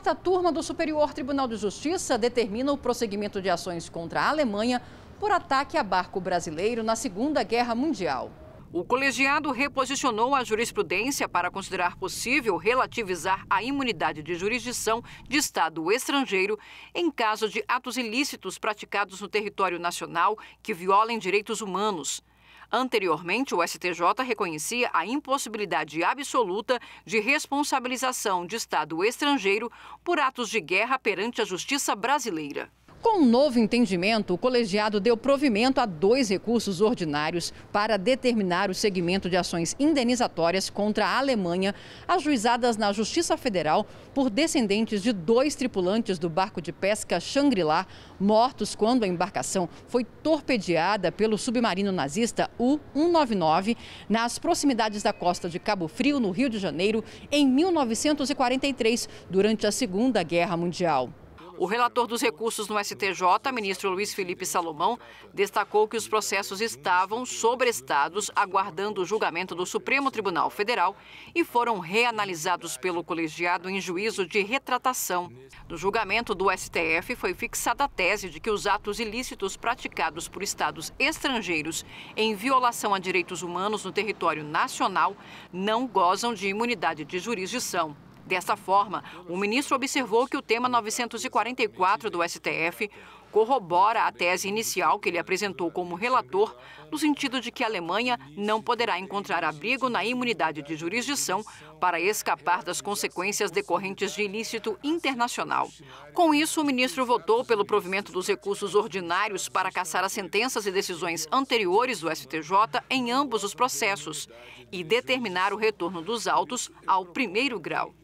quarta turma do Superior Tribunal de Justiça determina o prosseguimento de ações contra a Alemanha por ataque a barco brasileiro na Segunda Guerra Mundial. O colegiado reposicionou a jurisprudência para considerar possível relativizar a imunidade de jurisdição de Estado estrangeiro em caso de atos ilícitos praticados no território nacional que violem direitos humanos. Anteriormente, o STJ reconhecia a impossibilidade absoluta de responsabilização de Estado estrangeiro por atos de guerra perante a justiça brasileira. Com um novo entendimento, o colegiado deu provimento a dois recursos ordinários para determinar o segmento de ações indenizatórias contra a Alemanha, ajuizadas na Justiça Federal por descendentes de dois tripulantes do barco de pesca Shangri-La, mortos quando a embarcação foi torpedeada pelo submarino nazista U-199 nas proximidades da costa de Cabo Frio, no Rio de Janeiro, em 1943, durante a Segunda Guerra Mundial. O relator dos recursos no STJ, ministro Luiz Felipe Salomão, destacou que os processos estavam sobrestados, aguardando o julgamento do Supremo Tribunal Federal e foram reanalisados pelo colegiado em juízo de retratação. No julgamento do STF, foi fixada a tese de que os atos ilícitos praticados por estados estrangeiros em violação a direitos humanos no território nacional não gozam de imunidade de jurisdição. Dessa forma, o ministro observou que o tema 944 do STF corrobora a tese inicial que ele apresentou como relator, no sentido de que a Alemanha não poderá encontrar abrigo na imunidade de jurisdição para escapar das consequências decorrentes de ilícito internacional. Com isso, o ministro votou pelo provimento dos recursos ordinários para cassar as sentenças e decisões anteriores do STJ em ambos os processos e determinar o retorno dos autos ao primeiro grau.